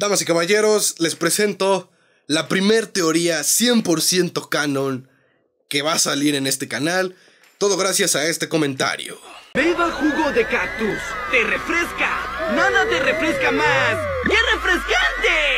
Damas y caballeros, les presento la primer teoría 100% canon que va a salir en este canal, todo gracias a este comentario. Beba jugo de cactus, te refresca, nada te refresca más, ¡qué refrescante!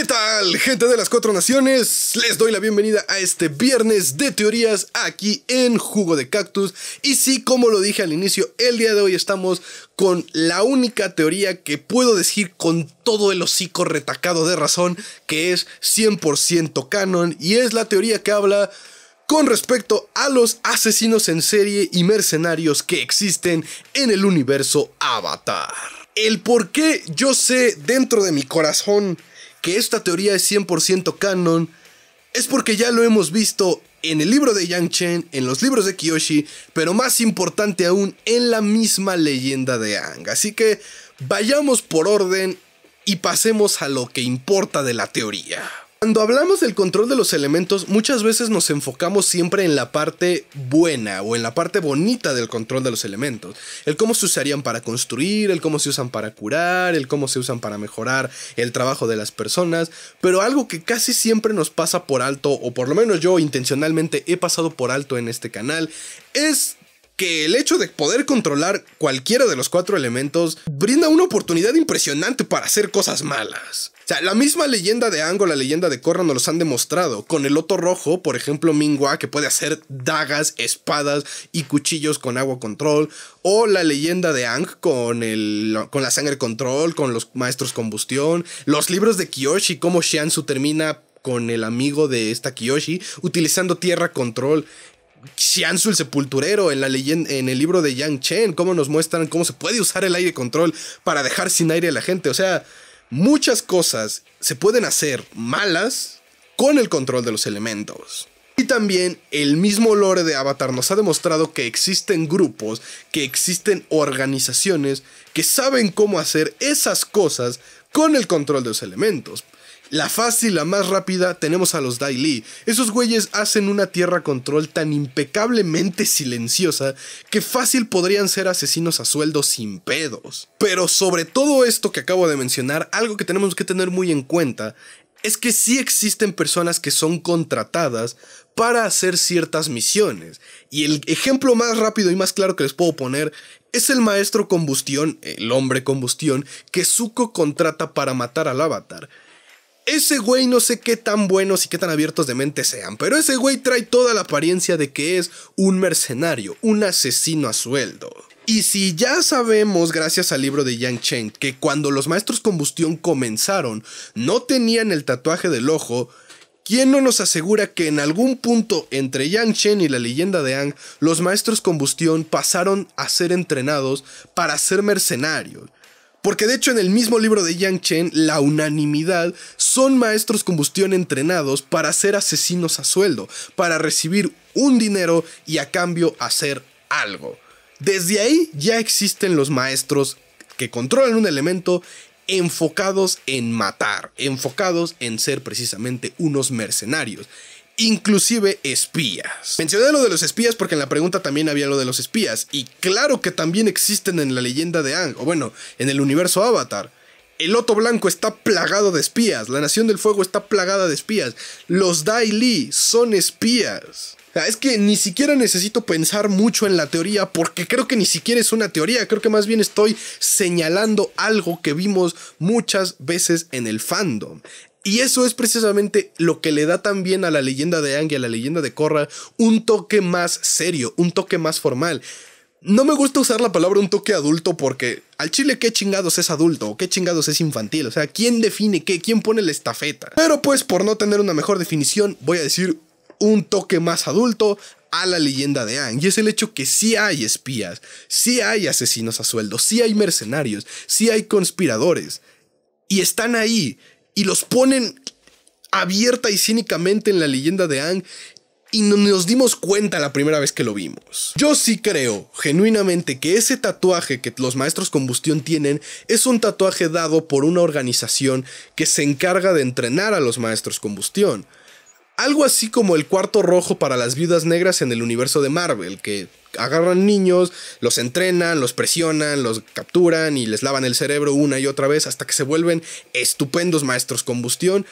¿Qué tal, gente de las cuatro naciones? Les doy la bienvenida a este viernes de teorías aquí en Jugo de Cactus. Y sí, como lo dije al inicio, el día de hoy estamos con la única teoría que puedo decir con todo el hocico retacado de razón, que es 100% canon, y es la teoría que habla con respecto a los asesinos en serie y mercenarios que existen en el universo Avatar. El por qué yo sé dentro de mi corazón que esta teoría es 100% canon es porque ya lo hemos visto en el libro de Yang Chen, en los libros de Kiyoshi, pero más importante aún, en la misma leyenda de Ang. Así que vayamos por orden y pasemos a lo que importa de la teoría. Cuando hablamos del control de los elementos, muchas veces nos enfocamos siempre en la parte buena o en la parte bonita del control de los elementos. El cómo se usarían para construir, el cómo se usan para curar, el cómo se usan para mejorar el trabajo de las personas. Pero algo que casi siempre nos pasa por alto, o por lo menos yo intencionalmente he pasado por alto en este canal, es que el hecho de poder controlar cualquiera de los cuatro elementos brinda una oportunidad impresionante para hacer cosas malas sea, la misma leyenda de o la leyenda de Korra nos los han demostrado. Con el Loto Rojo, por ejemplo, Mingua, que puede hacer dagas, espadas y cuchillos con agua control. O la leyenda de Ang con, el, con la sangre control, con los maestros combustión. Los libros de Kiyoshi, cómo Shiansu termina con el amigo de esta Kiyoshi, utilizando tierra control. Shiansu el sepulturero en, la en el libro de Yang Chen, cómo nos muestran cómo se puede usar el aire control para dejar sin aire a la gente. O sea, muchas cosas se pueden hacer malas con el control de los elementos. Y también el mismo lore de Avatar nos ha demostrado que existen grupos, que existen organizaciones que saben cómo hacer esas cosas con el control de los elementos. La fácil, la más rápida, tenemos a los Dai Esos güeyes hacen una tierra control tan impecablemente silenciosa que fácil podrían ser asesinos a sueldo sin pedos. Pero sobre todo esto que acabo de mencionar, algo que tenemos que tener muy en cuenta es que sí existen personas que son contratadas para hacer ciertas misiones. Y el ejemplo más rápido y más claro que les puedo poner es el maestro combustión, el hombre combustión, que Zuko contrata para matar al avatar. Ese güey no sé qué tan buenos y qué tan abiertos de mente sean, pero ese güey trae toda la apariencia de que es un mercenario, un asesino a sueldo. Y si ya sabemos, gracias al libro de Yang Cheng, que cuando los maestros combustión comenzaron, no tenían el tatuaje del ojo, ¿Quién no nos asegura que en algún punto entre Yang Chen y la leyenda de Ang, los maestros combustión pasaron a ser entrenados para ser mercenarios? Porque de hecho en el mismo libro de Yang Chen, la unanimidad son maestros combustión entrenados para ser asesinos a sueldo, para recibir un dinero y a cambio hacer algo. Desde ahí ya existen los maestros que controlan un elemento enfocados en matar, enfocados en ser precisamente unos mercenarios inclusive espías. Mencioné lo de los espías porque en la pregunta también había lo de los espías, y claro que también existen en la leyenda de Ang, o bueno, en el universo Avatar. El Loto Blanco está plagado de espías, la Nación del Fuego está plagada de espías, los Dai Li son espías. Es que ni siquiera necesito pensar mucho en la teoría porque creo que ni siquiera es una teoría, creo que más bien estoy señalando algo que vimos muchas veces en el fandom. Y eso es precisamente lo que le da también a la leyenda de Angie a la leyenda de Corra un toque más serio, un toque más formal. No me gusta usar la palabra un toque adulto porque al chile qué chingados es adulto o qué chingados es infantil. O sea, ¿quién define qué? ¿Quién pone la estafeta? Pero pues por no tener una mejor definición voy a decir un toque más adulto a la leyenda de Ang. Y es el hecho que sí hay espías, sí hay asesinos a sueldo, sí hay mercenarios, sí hay conspiradores. Y están ahí y los ponen abierta y cínicamente en la leyenda de Ang. y no nos dimos cuenta la primera vez que lo vimos. Yo sí creo, genuinamente, que ese tatuaje que los maestros combustión tienen es un tatuaje dado por una organización que se encarga de entrenar a los maestros combustión. Algo así como el cuarto rojo para las viudas negras en el universo de Marvel, que agarran niños, los entrenan, los presionan, los capturan y les lavan el cerebro una y otra vez hasta que se vuelven estupendos maestros combustión.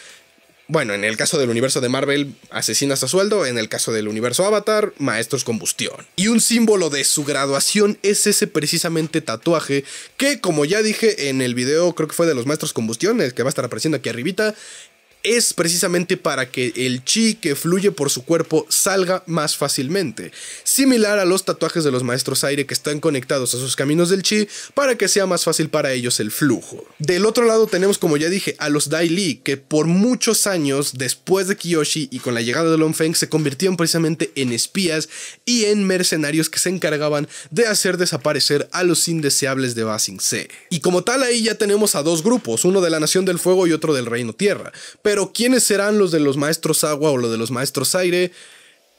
Bueno, en el caso del universo de Marvel, asesinas a sueldo, en el caso del universo Avatar, maestros combustión. Y un símbolo de su graduación es ese precisamente tatuaje que, como ya dije en el video, creo que fue de los maestros combustión, el que va a estar apareciendo aquí arribita, es precisamente para que el chi que fluye por su cuerpo salga más fácilmente, similar a los tatuajes de los maestros aire que están conectados a sus caminos del chi para que sea más fácil para ellos el flujo. Del otro lado tenemos, como ya dije, a los Dai Li, que por muchos años después de Kiyoshi y con la llegada de Long Feng. se convirtieron precisamente en espías y en mercenarios que se encargaban de hacer desaparecer a los indeseables de Basing Se. Y como tal ahí ya tenemos a dos grupos, uno de la Nación del Fuego y otro del Reino Tierra, pero pero ¿quiénes serán los de los maestros agua o los de los maestros aire?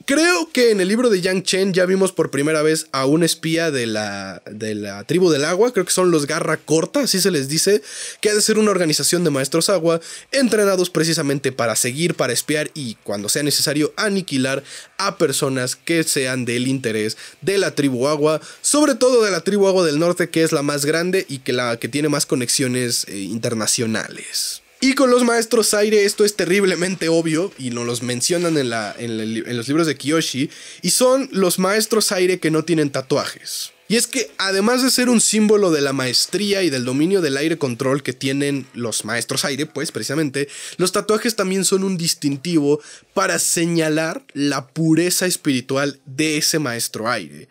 Creo que en el libro de Yang Chen ya vimos por primera vez a un espía de la, de la tribu del agua, creo que son los Garra Corta, así se les dice, que ha de ser una organización de maestros agua, entrenados precisamente para seguir, para espiar y, cuando sea necesario, aniquilar a personas que sean del interés de la tribu agua, sobre todo de la tribu agua del norte, que es la más grande y que la que tiene más conexiones eh, internacionales. Y con los maestros aire esto es terriblemente obvio y no los mencionan en, en, en, los libros de Kiyoshi. Y son los maestros aire que no tienen tatuajes. Y es que además de ser un símbolo de la maestría y del dominio del aire control que tienen los maestros aire, pues precisamente, los tatuajes también son un distintivo para señalar la pureza espiritual de ese maestro aire.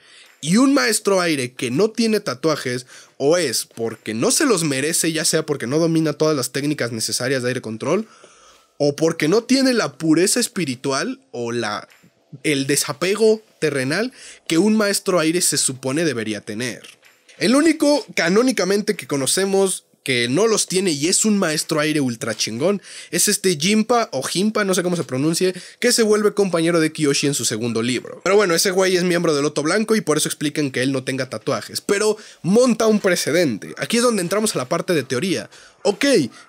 Y un maestro aire que no tiene tatuajes o es porque no se los merece, ya sea porque no domina todas las técnicas necesarias de aire control, o porque no tiene la pureza espiritual o la, el desapego terrenal que un maestro aire se supone debería tener. El único canónicamente que conocemos que no los tiene y es un maestro aire ultra chingón, es este Jimpa o Jimpa, no sé cómo se pronuncie, que se vuelve compañero de Kiyoshi en su segundo libro. Pero bueno, ese güey es miembro del Loto Blanco y por eso explican que él no tenga tatuajes, pero monta un precedente. Aquí es donde entramos a la parte de teoría. Ok,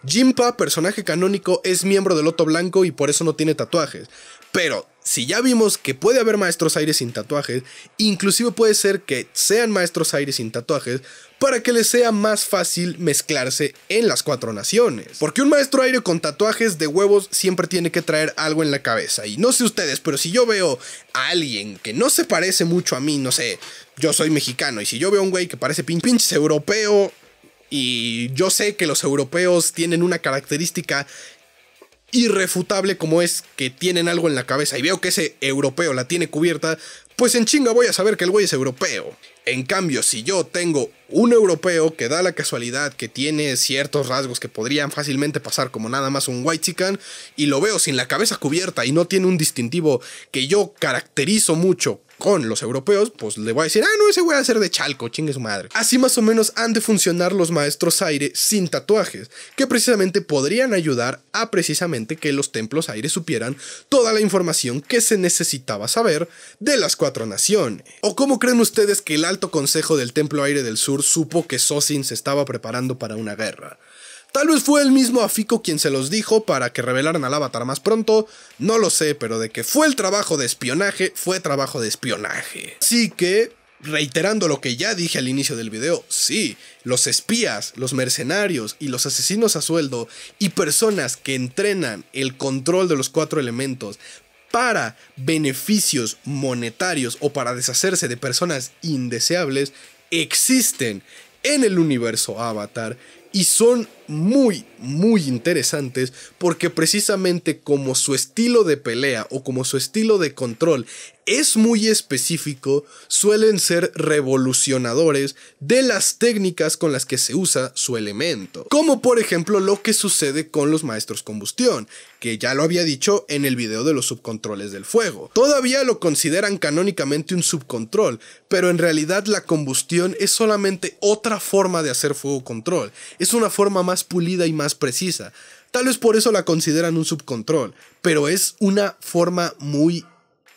Jimpa, personaje canónico, es miembro del Loto Blanco y por eso no tiene tatuajes. Pero si ya vimos que puede haber maestros aires sin tatuajes, inclusive puede ser que sean maestros aires sin tatuajes para que les sea más fácil mezclarse en las cuatro naciones. Porque un maestro aire con tatuajes de huevos siempre tiene que traer algo en la cabeza. Y no sé ustedes, pero si yo veo a alguien que no se parece mucho a mí, no sé, yo soy mexicano, y si yo veo a un güey que parece pin pinche europeo, y yo sé que los europeos tienen una característica irrefutable como es que tienen algo en la cabeza y veo que ese europeo la tiene cubierta, pues en chinga voy a saber que el güey es europeo. En cambio, si yo tengo un europeo que da la casualidad que tiene ciertos rasgos que podrían fácilmente pasar como nada más un white chican y lo veo sin la cabeza cubierta y no tiene un distintivo que yo caracterizo mucho con los europeos, pues le voy a decir, ah, no, ese voy a ser de Chalco, chingue su madre. Así más o menos han de funcionar los maestros aire sin tatuajes, que precisamente podrían ayudar a precisamente que los templos aire supieran toda la información que se necesitaba saber de las cuatro naciones. ¿O cómo creen ustedes que el alto consejo del templo aire del sur supo que Sosin se estaba preparando para una guerra? Tal vez fue el mismo Afico quien se los dijo para que revelaran al avatar más pronto, no lo sé, pero de que fue el trabajo de espionaje, fue trabajo de espionaje. Así que, reiterando lo que ya dije al inicio del video, sí, los espías, los mercenarios y los asesinos a sueldo y personas que entrenan el control de los cuatro elementos para beneficios monetarios o para deshacerse de personas indeseables existen en el universo Avatar y son muy, muy interesantes porque precisamente como su estilo de pelea o como su estilo de control es muy específico, suelen ser revolucionadores de las técnicas con las que se usa su elemento. Como por ejemplo lo que sucede con los maestros combustión, que ya lo había dicho en el video de los subcontroles del fuego. Todavía lo consideran canónicamente un subcontrol, pero en realidad la combustión es solamente otra forma de hacer fuego control. Es una forma más pulida y más precisa. Tal vez por eso la consideran un subcontrol, pero es una forma muy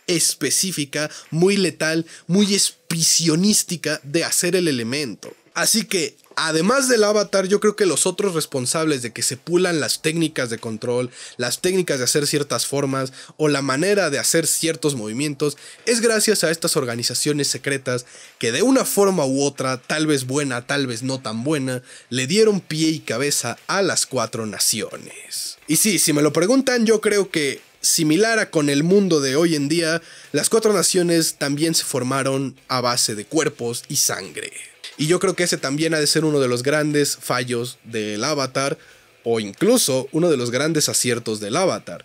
específica, muy letal, muy espicionística de hacer el elemento. Así que Además del avatar, yo creo que los otros responsables de que se pulan las técnicas de control, las técnicas de hacer ciertas formas o la manera de hacer ciertos movimientos es gracias a estas organizaciones secretas que de una forma u otra, tal vez buena, tal vez no tan buena, le dieron pie y cabeza a las cuatro naciones. Y sí, si me lo preguntan, yo creo que similar a con el mundo de hoy en día, las cuatro naciones también se formaron a base de cuerpos y sangre. Y yo creo que ese también ha de ser uno de los grandes fallos del avatar, o incluso uno de los grandes aciertos del avatar.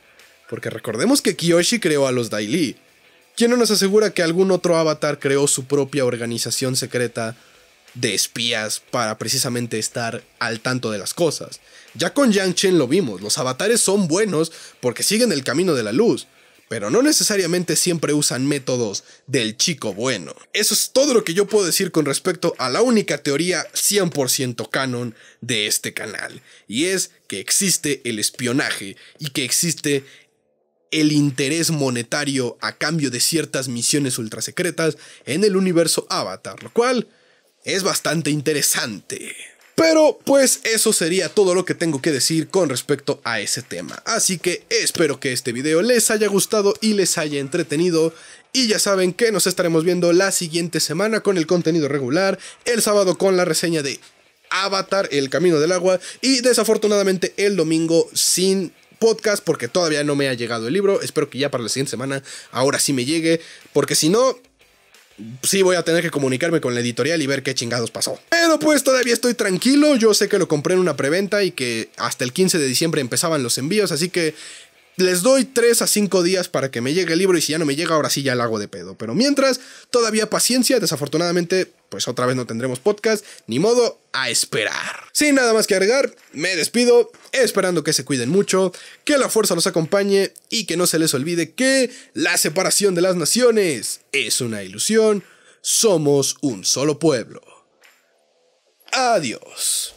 Porque recordemos que Kiyoshi creó a los Daily. ¿Quién no nos asegura que algún otro avatar creó su propia organización secreta de espías para precisamente estar al tanto de las cosas? Ya con Yang Chen lo vimos, los avatares son buenos porque siguen el camino de la luz, pero no necesariamente siempre usan métodos del chico bueno. Eso es todo lo que yo puedo decir con respecto a la única teoría 100% canon de este canal, y es que existe el espionaje y que existe el interés monetario a cambio de ciertas misiones ultrasecretas en el universo Avatar, lo cual es bastante interesante. Pero pues eso sería todo lo que tengo que decir con respecto a ese tema. Así que espero que este video les haya gustado y les haya entretenido. Y ya saben que nos estaremos viendo la siguiente semana con el contenido regular, el sábado con la reseña de Avatar, El Camino del Agua, y desafortunadamente el domingo sin podcast porque todavía no me ha llegado el libro. Espero que ya para la siguiente semana ahora sí me llegue, porque si no, sí voy a tener que comunicarme con la editorial y ver qué chingados pasó. Pero pues todavía estoy tranquilo, yo sé que lo compré en una preventa y que hasta el 15 de diciembre empezaban los envíos, así que les doy 3 a 5 días para que me llegue el libro y si ya no me llega, ahora sí ya lo hago de pedo. Pero mientras, todavía paciencia, desafortunadamente, pues otra vez no tendremos podcast, ni modo a esperar. Sin nada más que agregar, me despido, esperando que se cuiden mucho, que la fuerza los acompañe y que no se les olvide que la separación de las naciones es una ilusión, somos un solo pueblo. Adiós.